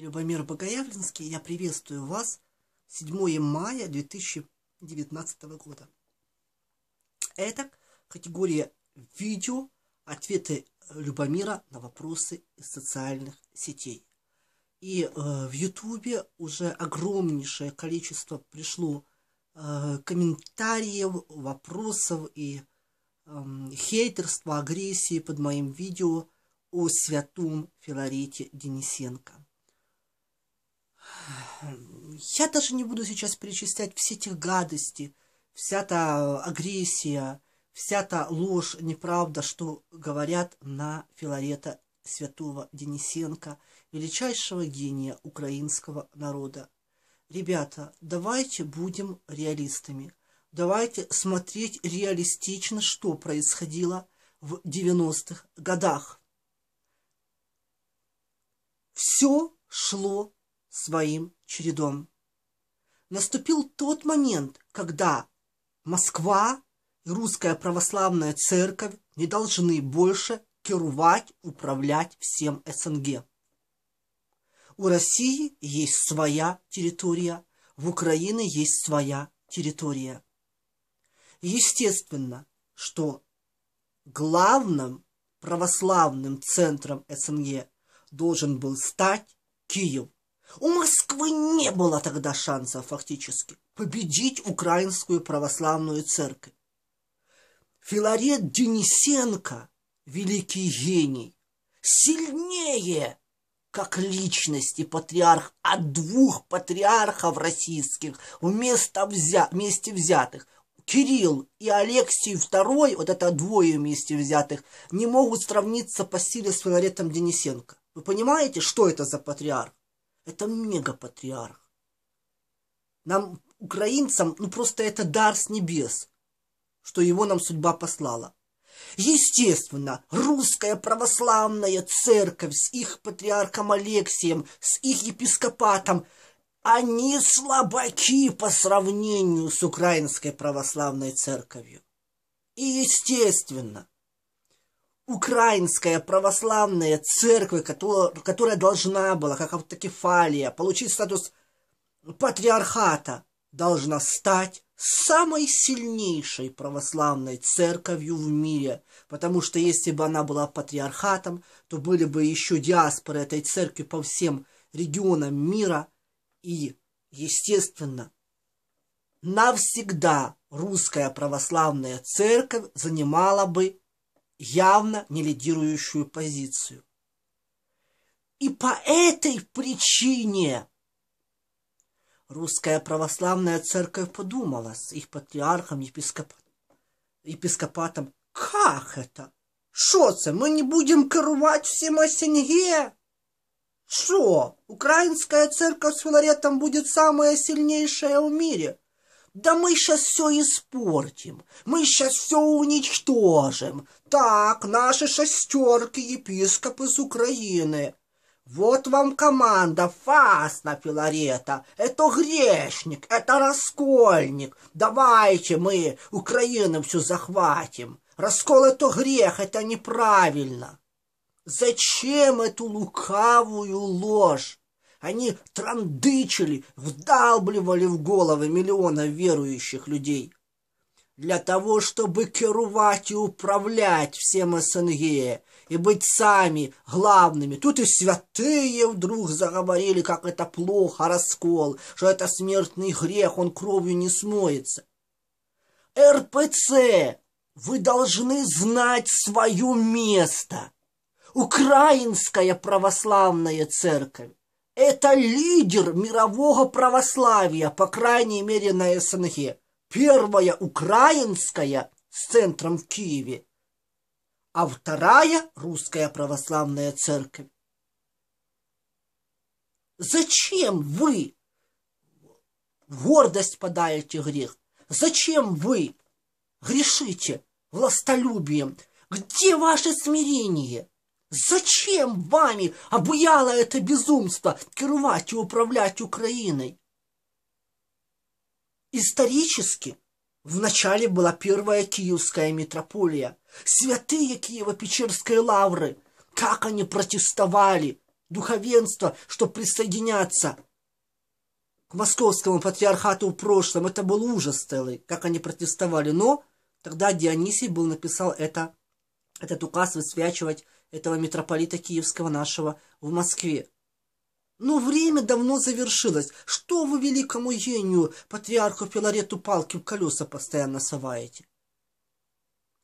Любомир Богоявлинский, я приветствую вас 7 мая 2019 года. Это категория видео «Ответы Любомира на вопросы из социальных сетей». И э, в Ютубе уже огромнейшее количество пришло э, комментариев, вопросов и э, хейтерства, агрессии под моим видео о святом Филарете Денисенко. Я даже не буду сейчас перечислять все те гадости, вся та агрессия, вся та ложь, неправда, что говорят на Филарета святого Денисенко, величайшего гения украинского народа. Ребята, давайте будем реалистами. Давайте смотреть реалистично, что происходило в 90-х годах. Все шло своим чередом. Наступил тот момент, когда Москва и Русская Православная Церковь не должны больше керувать, управлять всем СНГ. У России есть своя территория, в Украине есть своя территория. Естественно, что главным православным центром СНГ должен был стать Киев. У Москвы не было тогда шанса фактически победить Украинскую православную церковь. Филарет Денисенко, великий гений, сильнее как личность и патриарх от двух патриархов российских вместо взя, вместе взятых. Кирилл и Алексий II, вот это двое вместе взятых, не могут сравниться по силе с Филаретом Денисенко. Вы понимаете, что это за патриарх? Это мегапатриарх. Нам, украинцам, ну просто это дар с небес, что его нам судьба послала. Естественно, русская православная церковь с их патриархом Алексием, с их епископатом, они слабаки по сравнению с украинской православной церковью. И естественно, украинская православная церковь, которая, которая должна была, как автокефалия, получить статус патриархата, должна стать самой сильнейшей православной церковью в мире, потому что если бы она была патриархатом, то были бы еще диаспоры этой церкви по всем регионам мира, и, естественно, навсегда русская православная церковь занимала бы явно не лидирующую позицию. И по этой причине русская православная церковь подумала с их патриархом, епископатом, как это? Что це? Мы не будем керувати всем СНГ? Что? Украинская церковь с филаретом будет самая сильнейшая в мире? Да мы сейчас все испортим, мы сейчас все уничтожим. Так, наши шестерки епископ из Украины. Вот вам команда, фасна Филарета. Это грешник, это раскольник. Давайте мы Украину всю захватим. Раскол — это грех, это неправильно. Зачем эту лукавую ложь? Они трандычили, вдалбливали в головы миллиона верующих людей. Для того, чтобы керувать и управлять всем СНГ и быть сами главными. Тут и святые вдруг заговорили, как это плохо, раскол, что это смертный грех, он кровью не смоется. РПЦ, вы должны знать свое место. Украинская православная церковь. Это лидер мирового православия, по крайней мере на СНГ. Первая украинская с центром в Киеве, а вторая русская православная церковь. Зачем вы гордость подаете грех? Зачем вы грешите властолюбием? Где ваше смирение? Зачем вами обуяло это безумство керувати и управлять Украиной? Исторически вначале была первая Киевская митрополия, святые Киево-Печерской лавры. Как они протестовали, духовенство, чтобы присоединяться к московскому патриархату в прошлом. Это был ужас целый, как они протестовали. Но тогда Дионисий был написал это, этот указ высвячивать этого митрополита Киевского нашего в Москве. Но время давно завершилось. Что вы великому гению, патриарху Филарету палки в колеса постоянно соваете?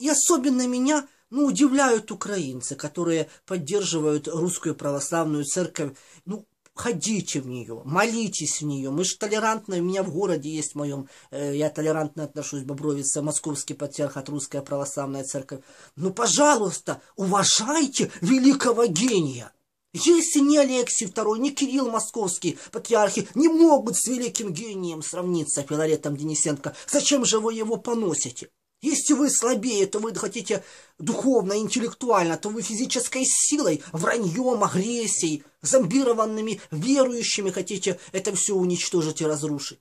И особенно меня ну, удивляют украинцы, которые поддерживают русскую православную церковь, ну, Ходите в нее, молитесь в нее. Мы же толерантны, у меня в городе есть в моем, э, я толерантно отношусь, Бобровица, Московский патриархат, Русская Православная Церковь. Ну, пожалуйста, уважайте великого гения. Если не Алексий II, не Кирилл Московский, патриархи, не могут с великим гением сравниться Филаретом Денисенко, зачем же вы его поносите? Если вы слабее, то вы хотите духовно, интеллектуально, то вы физической силой, враньем, агрессией, зомбированными верующими хотите это все уничтожить и разрушить.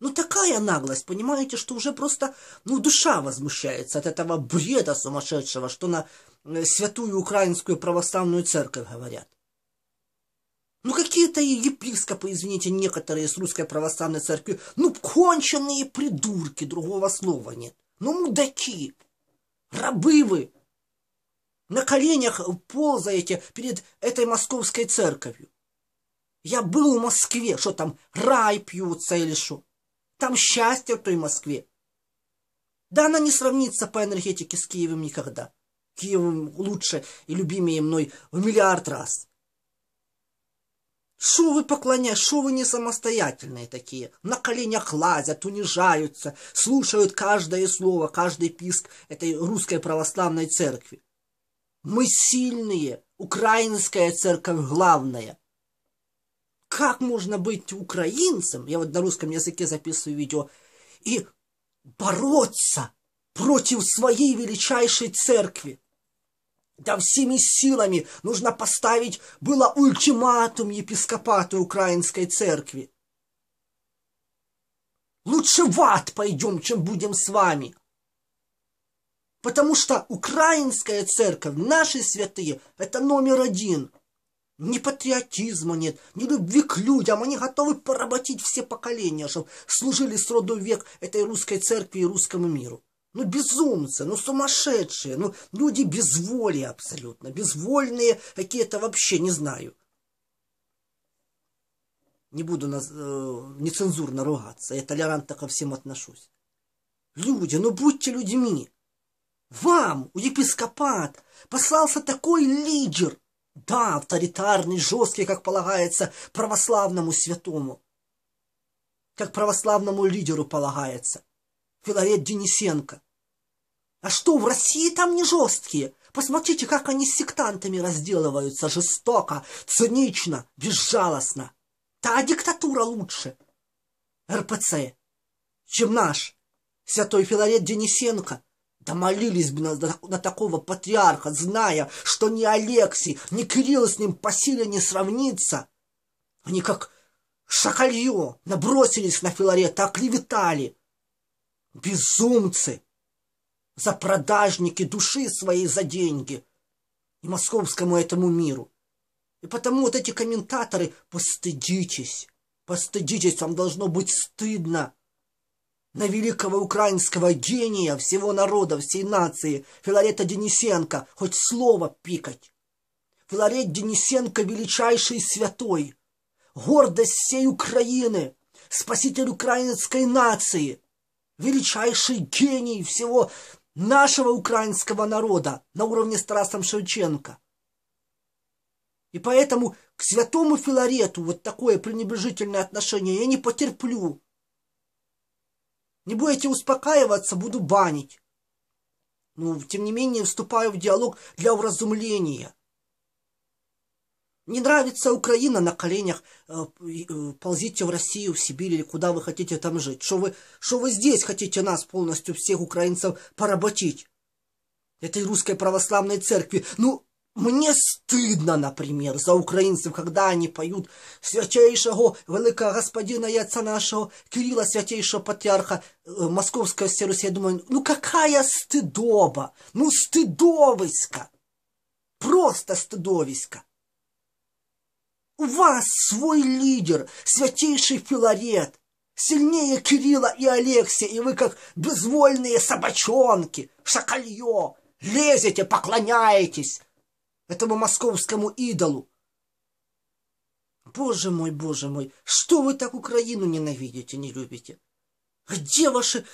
Ну такая наглость, понимаете, что уже просто, ну душа возмущается от этого бреда сумасшедшего, что на э, святую украинскую православную церковь говорят. Ну какие-то епископы, извините, некоторые с русской православной церкви, ну конченые придурки, другого слова нет. Ну, мудаки! Рабы вы! На коленях ползаете перед этой московской церковью. Я был в Москве, что там рай пьются или что. Там счастье в той Москве. Да она не сравнится по энергетике с Киевом никогда. Киев лучше и любимее мной в миллиард раз. Шо вы поклоня, шо вы не самостоятельные такие? На коленях лазят, унижаются, слушают каждое слово, каждый писк этой русской православной церкви. Мы сильные, украинская церковь главная. Как можно быть украинцем, я вот на русском языке записываю видео, и бороться против своей величайшей церкви? Да всеми силами нужно поставить, было ультиматум епископату Украинской Церкви. Лучше в ад пойдем, чем будем с вами. Потому что украинская церковь, наши святые, это номер один. Ни патриотизма нет, ни любви к людям. Они готовы поработить все поколения, чтобы служили с роду век этой русской церкви и русскому миру ну, безумцы, ну, сумасшедшие, ну, люди без воли абсолютно, безвольные какие-то вообще, не знаю. Не буду наз... э, нецензурно ругаться, я толерантно ко всем отношусь. Люди, ну будьте людьми. Вам, у епископат, послался такой лидер, да, авторитарный, жесткий, как полагается, православному святому, как православному лидеру полагается – Филарет Денисенко. А что, в России там не жесткие? Посмотрите, как они с сектантами разделываются жестоко, цинично, безжалостно. Та диктатура лучше. РПЦ, чем наш. Святой Филарет Денисенко. Да молились бы на, на, на такого патриарха, зная, что ни Алексий, ни Кирилл с ним по силе не сравнится. Они как шакалье набросились на Филарета, оклеветали безумцы, за продажники души своей за деньги и московскому этому миру. И потому вот эти комментаторы, постыдитесь, постыдитесь, вам должно быть стыдно на великого украинского гения всего народа, всей нации, Филарета Денисенко, хоть слово пикать. Филарет Денисенко – величайший святой, гордость всей Украины, спаситель украинской нации – величайший гений всего нашего украинского народа на уровне с Тарасом Шевченко. И поэтому к святому Филарету вот такое пренебрежительное отношение я не потерплю. Не будете успокаиваться, буду банить. Ну, тем не менее, вступаю в диалог для уразумления – не нравится Украина на коленях, э, э, ползите в Россию, в Сибирь или куда вы хотите там жить. Что вы, что вы здесь хотите нас полностью, всех украинцев, поработить? Этой русской православной церкви. Ну, мне стыдно, например, за украинцев, когда они поют святейшего великого господина и отца нашего Кирилла, святейшего патриарха э, Московского Руси. Я думаю, ну какая стыдоба, ну стыдовиська, просто стыдовиська. У вас свой лидер, святейший Филарет, сильнее Кирилла и Алексия, и вы как безвольные собачонки, шакалье, лезете, поклоняетесь этому московскому идолу. Боже мой, боже мой, что вы так Украину ненавидите, не любите? Где ваша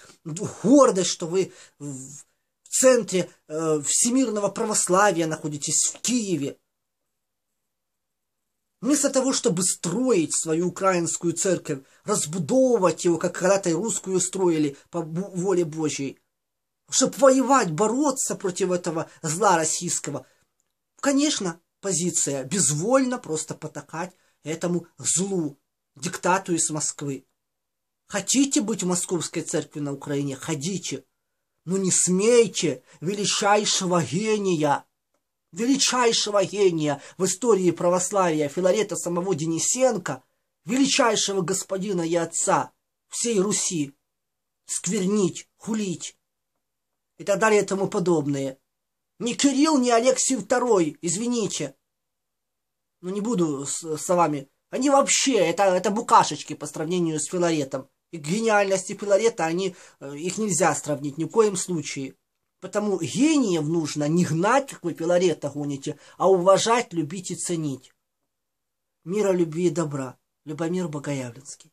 гордость, что вы в центре э, всемирного православия находитесь, в Киеве? Вместо того, чтобы строить свою украинскую церковь, разбудовывать его, как когда-то русскую строили по воле Божьей, чтобы воевать, бороться против этого зла российского, конечно, позиция безвольно просто потакать этому злу, диктату из Москвы. Хотите быть в московской церкви на Украине? Ходите. Но ну, не смейте величайшего гения – величайшего гения в истории православия Филарета самого Денисенко, величайшего господина и отца всей Руси, сквернить, хулить и так далее и тому подобное. Ни Кирилл, ни Алексий II, извините. Ну, не буду с, с вами. Они вообще, это, это букашечки по сравнению с Филаретом. И к гениальности Филарета они, э, их нельзя сравнить ни в коем случае. Потому гениев нужно не гнать, как вы пилорета гоните, а уважать, любить и ценить. Мира, любви и добра. Любомир Богоявленский.